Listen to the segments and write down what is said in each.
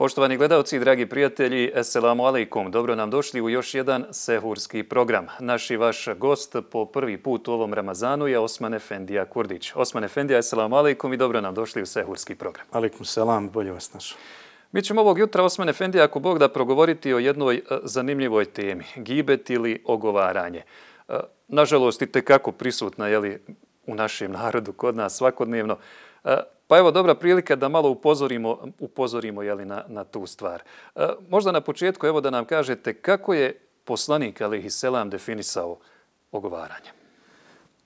Poštovani gledalci dragi prijatelji, assalamu alaikum. Dobro nam došli u još jedan sehurski program. Naš i vaš gost po prvi put u ovom Ramazanu je Osman Efendija Kurdić. Osman Efendija, assalamu alaikum i dobro nam došli u sehurski program. Alaikum selam, bolje vas našo. Mi ćemo ovog jutra, Osman Efendija, ako Bog, da progovoriti o jednoj e, zanimljivoj temi. Gibet ili ogovaranje. E, nažalost, i tekako prisutna, jeli, u našem narodu, kod nas svakodnevno. E, Pa evo, dobra prilika da malo upozorimo, upozorimo jeli, na, na tu stvar. E, možda na početku evo da nam kažete kako je poslanik alaihi selam definisao ogovaranje.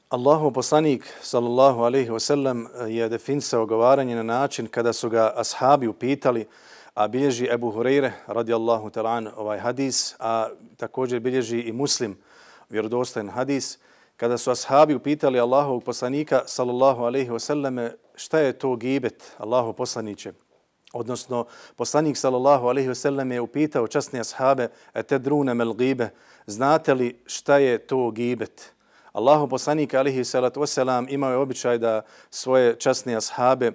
Allahu poslanik sallallahu alaihi wasallam je definisao ogovaranje na način kada su ga ashabi upitali a bilježi Ebu Hureyre radijallahu ta'ala ovaj hadis, a također bilježi i muslim vjerodostajen hadis, kada su ashabi upitali Allahovog poslanika sallallahu alejhi ve selleme šta je to gibet Allahu poslanice odnosno poslanik sallallahu alejhi ve selleme je upitao časne ashabe te drune mel gibe znate li šta je to gibet Allahu poslanik alejhi salatu vesselam imao je običaj da svoje časne ashabe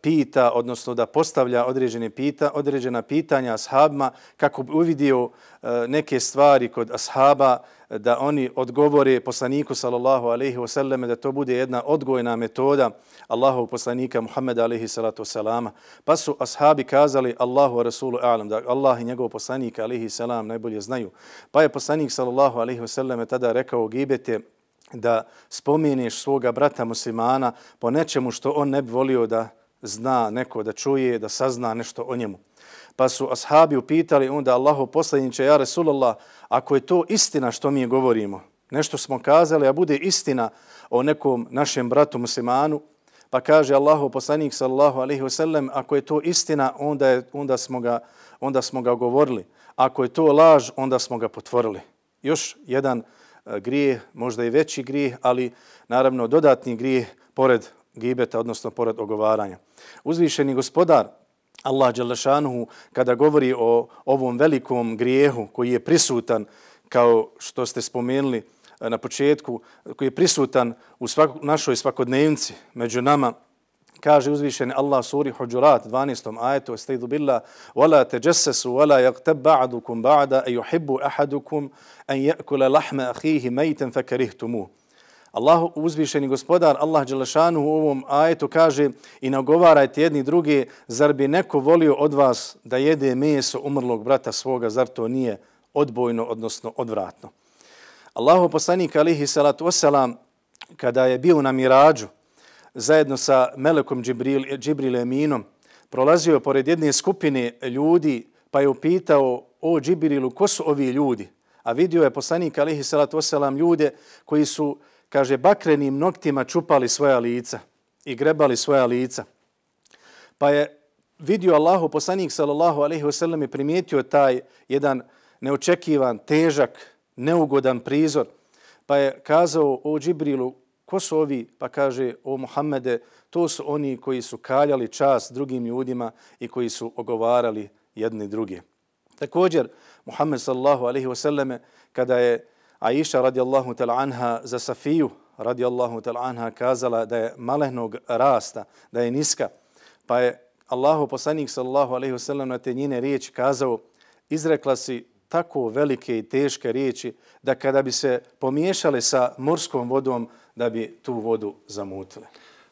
pita, odnosno da postavlja određene pita, određena pitanja ashabima kako bi uvidio e, neke stvari kod ashaba da oni odgovore poslaniku sallallahu alaihi wasallam da to bude jedna odgojna metoda Allahov poslanika Muhammeda alaihi salatu wasalama. Pa su ashabi kazali Allahu rasulu alam, da Allah i njegov poslanik alaihi salam najbolje znaju. Pa je poslanik sallallahu alaihi wasallam tada rekao gibete da spomeniš svoga brata muslimana po nečemu što on ne bi volio da zna neko, da čuje, da sazna nešto o njemu. Pa su ashabi upitali onda Allahu poslednjiče, ja Resulallah, ako je to istina što mi govorimo, nešto smo kazali, a bude istina o nekom našem bratu muslimanu, pa kaže Allahu poslanik sallallahu alaihi wasallam, ako je to istina, onda, je, onda, smo ga, onda smo ga govorili. Ako je to laž, onda smo ga potvorili. Još jedan uh, grije, možda i veći grije, ali naravno dodatni grije pored gibeta, odnosno pored ogovaranja. Uzvišeni gospodar Allah Đelešanuhu kada govori o ovom velikom grijehu koji je prisutan, kao što ste spomenuli eh, na početku, koji je prisutan u svak našoj svakodnevnici među nama, kaže uzvišeni Allah suri Hujurat 12. ajetu Estaizu billah wala tajassasu wala yaqtab ba'dukum ba'da ay yuhibbu ahadukum an ya'kula lahma akhihi maytan fakarihtumu Allah uzvišeni gospodar Allah dželle šanu u ovom ajetu kaže i nagovarajte jedni drugi zar bi neko volio od vas da jede meso umrlog brata svoga zar to nije odbojno odnosno odvratno Allahu poslanik alihi salatu vesselam kada je bio na mirađu zajedno sa Melekom Džibril, Džibril Eminom, prolazio je pored jedne skupine ljudi pa je upitao o Džibrilu ko su ovi ljudi. A vidio je poslanik Alihi Salat Oselam ljude koji su, kaže, bakrenim noktima čupali svoja lica i grebali svoja lica. Pa je vidio Allahu, poslanik sallallahu alaihi wasallam je primijetio taj jedan neočekivan, težak, neugodan prizor. Pa je kazao o Džibrilu, ko su ovi? Pa kaže, o Muhammede, to su oni koji su kaljali čas drugim ljudima i koji su ogovarali jedne druge. Također, Muhammed sallallahu alaihi wasallam, kada je Aisha radijallahu tal anha za Safiju radijallahu tal anha kazala da je malehnog rasta, da je niska, pa je Allahu poslanik sallallahu alaihi wasallam na te njine riječi kazao, izrekla si tako velike i teške riječi da kada bi se pomiješale sa morskom vodom, da bi tu vodu zamutile.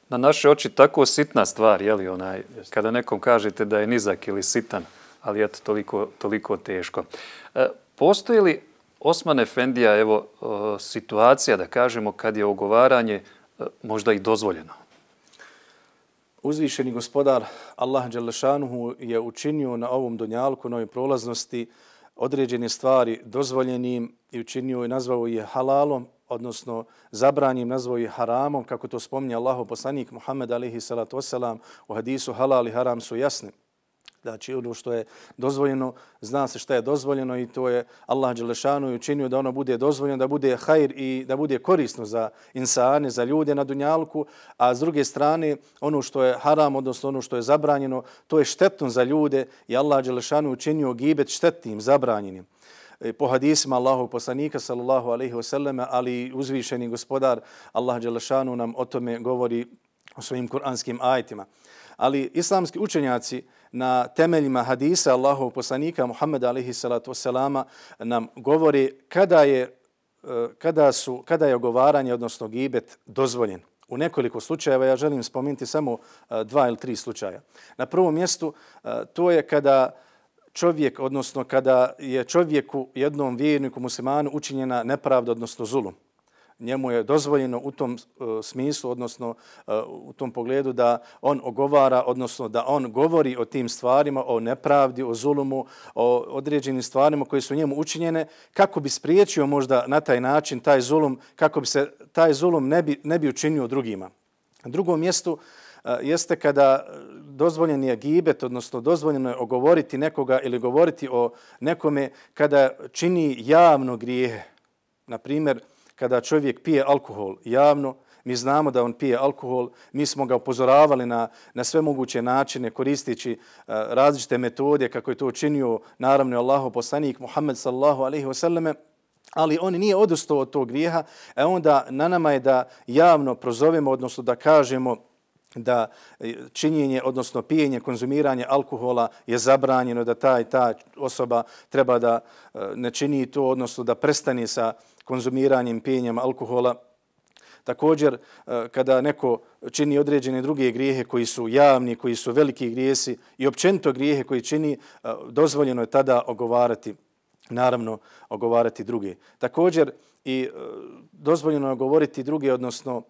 Na naše oči tako sitna stvar, je li onaj, kada nekom kažete da je nizak ili sitan, ali je to toliko, toliko teško. E, postoji li Osman Efendija evo, e, situacija, da kažemo, kad je ogovaranje e, možda i dozvoljeno? Uzvišeni gospodar Allah Đelešanuhu je učinio na ovom donjalku, na prolaznosti, određene stvari dozvoljenim i učinio i nazvao je halalom odnosno zabranjim nazvoj haramom, kako to spominje Allah poslanik Muhammed alihi salatu wasalam u hadisu halal i haram su jasni. Znači, ono što je dozvoljeno, zna se šta je dozvoljeno i to je Allah Đelešanu učinio da ono bude dozvoljeno, da bude hajr i da bude korisno za insane, za ljude na dunjalku, a s druge strane, ono što je haram, odnosno ono što je zabranjeno, to je štetno za ljude i Allah Đelešanu učinio gibet štetnim, zabranjenim. E, po hadisima Allahu poslanika sallallahu alejhi ve selleme, ali uzvišeni gospodar Allah dželle dželešanu nam o tome govori u svojim kuranskim ajetima. Ali islamski učenjaci na temeljima hadisa Allahov poslanika Muhammeda alejhi salatu selama nam govori kada je e, kada su kada je govaranje odnosno gibet dozvoljen u nekoliko slučajeva ja želim spomenuti samo e, dva ili tri slučaja na prvom mjestu to je kada čovjek, odnosno kada je čovjeku, jednom vjerniku muslimanu učinjena nepravda, odnosno zulu. Njemu je dozvoljeno u tom e, smislu, odnosno e, u tom pogledu da on ogovara, odnosno da on govori o tim stvarima, o nepravdi, o zulumu, o određenim stvarima koje su njemu učinjene, kako bi spriječio možda na taj način taj zulum, kako bi se taj zulum ne bi, ne bi učinio drugima. Na drugom mjestu, uh, jeste kada dozvoljen je gibet, odnosno dozvoljeno je ogovoriti nekoga ili govoriti o nekome kada čini javno grijehe. Naprimjer, kada čovjek pije alkohol javno, mi znamo da on pije alkohol, mi smo ga upozoravali na, na sve moguće načine koristići različite metode kako je to učinio, naravno, Allahu poslanik Muhammed sallallahu alaihi wasallam, ali on nije odustao od tog grijeha, a e onda na nama je da javno prozovemo, odnosno da kažemo da e, činjenje, odnosno pijenje, konzumiranje alkohola je zabranjeno, da ta i ta osoba treba da e, ne čini to, odnosno da prestane sa konzumiranjem, pijenjem alkohola. Također, e, kada neko čini određene druge grijehe koji su javni, koji su veliki grijesi i općenito grijehe koji čini, dozvoljeno je tada ogovarati, naravno, ogovarati druge. Također, i dozvoljeno je govoriti druge, odnosno,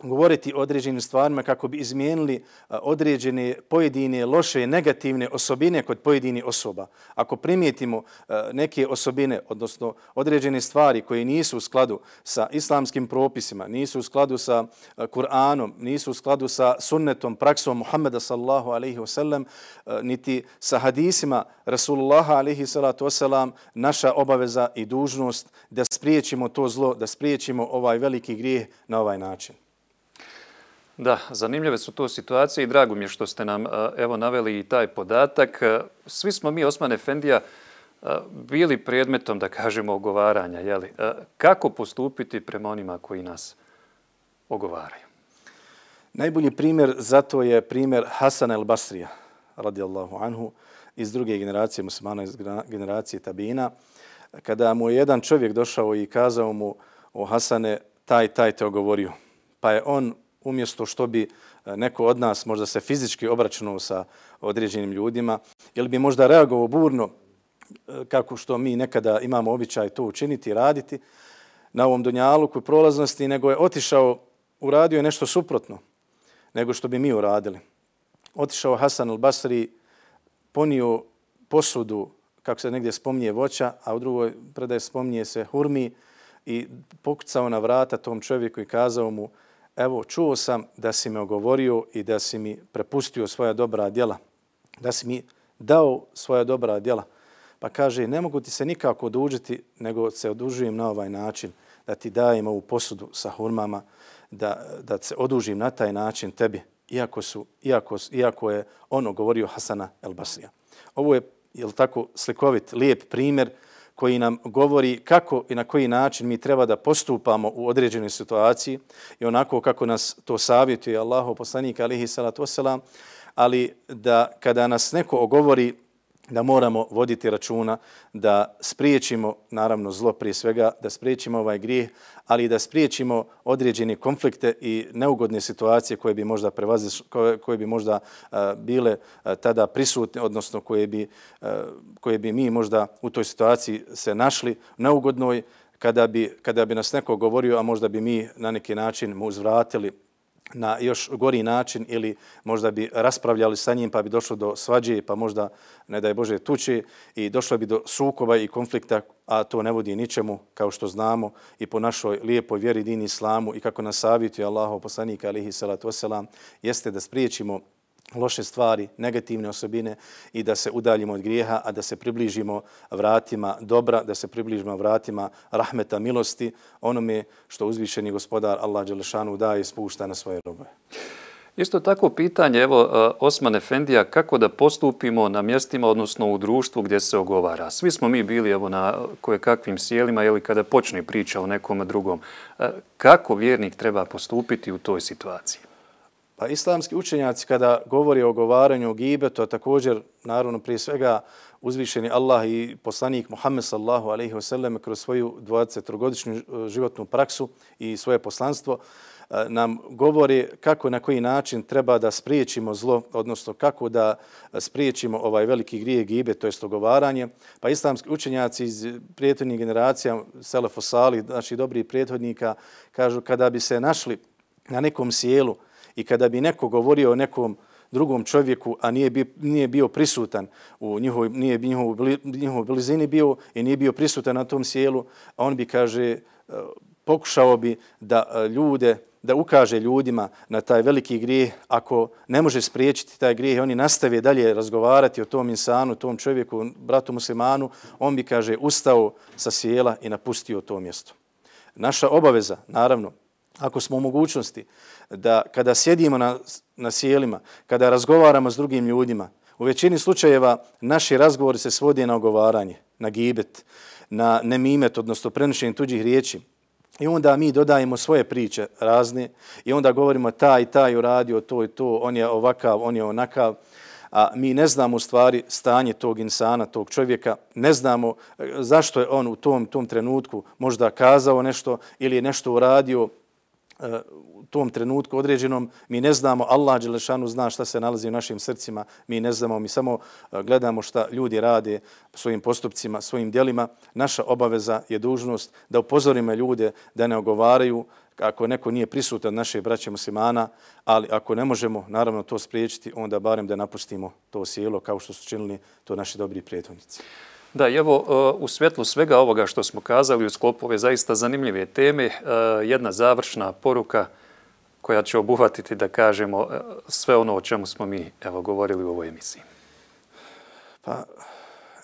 govoriti o određenim stvarima kako bi izmijenili e, određene pojedine loše i negativne osobine kod pojedini osoba. Ako primijetimo e, neke osobine, odnosno određene stvari koje nisu u skladu sa islamskim propisima, nisu u skladu sa e, Kur'anom, nisu u skladu sa sunnetom, praksom Muhammeda sallahu alaihi wasallam, niti sa hadisima Rasulullaha alaihi salatu wasallam, naša obaveza i dužnost da spriječimo to zlo, da spriječimo ovaj veliki grijeh na ovaj način. Da, zanimljive su to situacije i drago mi je što ste nam e, evo naveli i taj podatak. E, svi smo mi, Osman Efendija, e, bili predmetom, da kažemo, ogovaranja. Jeli? Kako postupiti prema onima koji nas ogovaraju? Najbolji primjer za to je primjer Hasan el Basrija, radijallahu anhu, iz druge generacije muslimana, generacije Tabina. Kada mu je jedan čovjek došao i kazao mu o Hasane, taj, taj te ogovorio. Pa je on umjesto što bi e, neko od nas možda se fizički obračunao sa određenim ljudima ili bi možda reagovao burno e, kako što mi nekada imamo običaj to učiniti i raditi na ovom donjaluku i prolaznosti, nego je otišao, uradio je nešto suprotno nego što bi mi uradili. Otišao Hasan al-Basri, ponio posudu, kako se negdje spominje voća, a u drugoj predaj spominje se hurmi i pokucao na vrata tom čovjeku i kazao mu evo, čuo sam da si me ogovorio i da si mi prepustio svoja dobra djela, da si mi dao svoja dobra djela. Pa kaže, ne mogu ti se nikako odužiti, nego se odužujem na ovaj način, da ti dajem ovu posudu sa hurmama, da, da se odužim na taj način tebi, iako, su, iako, iako je ono govorio Hasana El Basrija. Ovo je, je tako, slikovit, lijep primjer koji nam govori kako i na koji način mi treba da postupamo u određenoj situaciji i onako kako nas to savjetuje Allahu poslanik alihi salatu wasalam, ali da kada nas neko ogovori da moramo voditi računa, da spriječimo, naravno zlo prije svega, da spriječimo ovaj grijeh, ali da spriječimo određene konflikte i neugodne situacije koje bi možda, koje, koje bi možda uh, bile uh, tada prisutne, odnosno koje bi, uh, koje bi mi možda u toj situaciji se našli neugodnoj, kada bi, kada bi nas neko govorio, a možda bi mi na neki način mu uzvratili na još gori način ili možda bi raspravljali sa njim pa bi došlo do svađe pa možda, ne daj Bože, tuče i došlo bi do sukoba i konflikta, a to ne vodi ničemu kao što znamo i po našoj lijepoj vjeri din islamu i kako nas savjetuje Allaho poslanika alihi salatu wasalam, jeste da spriječimo loše stvari, negativne osobine i da se udaljimo od grijeha, a da se približimo vratima dobra, da se približimo vratima rahmeta, milosti, ono mi što uzvišeni gospodar Allah Đelešanu daje i spušta na svoje robe. Isto tako pitanje, evo, e, Osman Efendija, kako da postupimo na mjestima, odnosno u društvu gdje se ogovara? Svi smo mi bili, evo, na koje kakvim sjelima ili kada počne priča o nekom drugom. E, kako vjernik treba postupiti u toj situaciji? Pa islamski učenjaci kada govori o govaranju o gibetu, a također, naravno, prije svega uzvišeni Allah i poslanik Muhammed sallahu alaihi wasallam kroz svoju 23-godičnu eh, životnu praksu i svoje poslanstvo, eh, nam govori kako na koji način treba da spriječimo zlo, odnosno kako da eh, spriječimo ovaj veliki grije gibe, to je stogovaranje. Pa islamski učenjaci iz prijetodnih generacija, selefosali, znači dobri prijetodnika, kažu kada bi se našli na nekom sjelu, I kada bi neko govorio o nekom drugom čovjeku, a nije, bi, nije bio prisutan u njihovoj nije njihovo, njihovo blizini bio i nije bio prisutan na tom sjelu, a on bi, kaže, e, pokušao bi da e, ljude, da ukaže ljudima na taj veliki grijeh, ako ne može spriječiti taj grijeh, oni nastave dalje razgovarati o tom insanu, tom čovjeku, bratu muslimanu, on bi, kaže, ustao sa sjela i napustio to mjesto. Naša obaveza, naravno, ako smo u mogućnosti, da kada sjedimo na, na sjelima, kada razgovaramo s drugim ljudima, u većini slučajeva naši razgovori se svodi na ogovaranje, na gibet, na nemimet, odnosno prenošenje tuđih riječi. I onda mi dodajemo svoje priče razne i onda govorimo taj, taj radio, to i to, on je ovakav, on je onakav. A mi ne znamo u stvari stanje tog insana, tog čovjeka, ne znamo e, zašto je on u tom, tom trenutku možda kazao nešto ili je nešto uradio, u tom trenutku određenom, mi ne znamo, Allah Đelešanu zna šta se nalazi u našim srcima, mi ne znamo, mi samo gledamo šta ljudi rade svojim postupcima, svojim dijelima. Naša obaveza je dužnost da upozorimo ljude da ne ogovaraju ako neko nije prisutan naše braće muslimana, ali ako ne možemo naravno to spriječiti, onda barem da napustimo to sjelo kao što su činili to naši dobri prijateljnici. Da, evo, e, u svjetlu svega ovoga što smo kazali u sklopove zaista zanimljive teme, e, jedna završna poruka koja će obuhvatiti da kažemo e, sve ono o čemu smo mi evo, govorili u ovoj emisiji. Pa,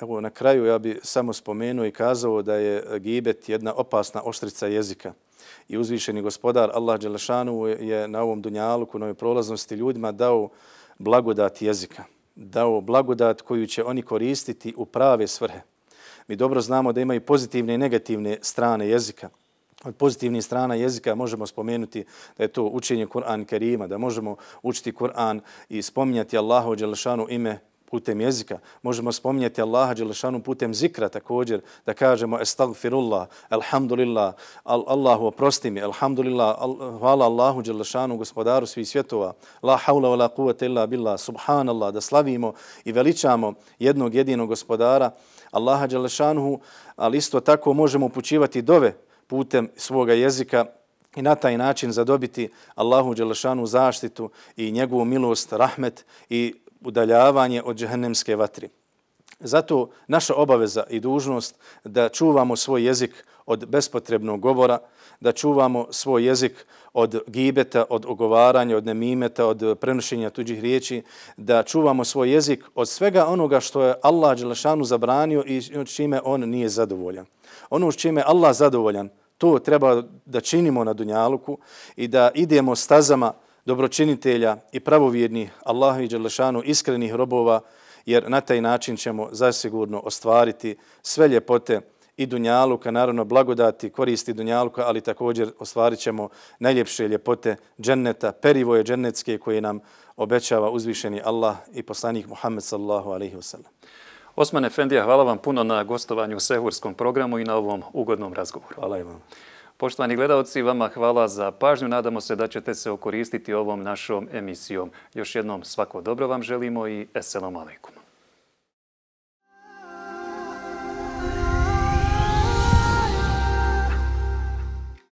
evo, na kraju ja bih samo spomenuo i kazao da je gibet jedna opasna oštrica jezika. I uzvišeni gospodar Allah Đelešanu je na ovom dunjalu, na ovoj prolaznosti ljudima dao blagodat jezika dao blagodat koju će oni koristiti u prave svrhe. Mi dobro znamo da ima i pozitivne i negativne strane jezika. Od pozitivnih strana jezika možemo spomenuti da je to učenje Kur'an Kerima, da možemo učiti Kur'an i spominjati Allahu Đelešanu ime putem jezika. Možemo spominjati Allaha Đelešanu putem zikra također, da kažemo estagfirullah, alhamdulillah, al Allahu oprosti mi, alhamdulillah, al hvala Allahu Đelešanu, gospodaru svih svjetova, la hawla wa la quvata illa billah, subhanallah, da slavimo i veličamo jednog jedinog gospodara, Allaha Đelešanu, ali isto tako možemo upućivati dove putem svoga jezika, i na taj način zadobiti Allahu Đelešanu zaštitu i njegovu milost, rahmet i udaljavanje od džehennemske vatri. Zato naša obaveza i dužnost da čuvamo svoj jezik od bespotrebnog govora, da čuvamo svoj jezik od gibeta, od ogovaranja, od nemimeta, od prenošenja tuđih riječi, da čuvamo svoj jezik od svega onoga što je Allah Đelešanu zabranio i od čime on nije zadovoljan. Ono s čime Allah zadovoljan, to treba da činimo na Dunjaluku i da idemo stazama dobročinitelja i pravovjernih Allahovi Đelešanu iskrenih robova, jer na taj način ćemo zasigurno ostvariti sve ljepote i dunjaluka, naravno blagodati koristi dunjaluka, ali također ostvarit ćemo najljepše ljepote dženneta, perivoje džennetske koje nam obećava uzvišeni Allah i poslanik Muhammed sallallahu alaihi wasallam. Osman Efendija, hvala vam puno na gostovanju u Sehurskom programu i na ovom ugodnom razgovoru. Hvala vam. Poštovani gledalci, vama hvala za pažnju. Nadamo se da ćete se okoristiti ovom našom emisijom. Još jednom svako dobro vam želimo i eselamu alaikum.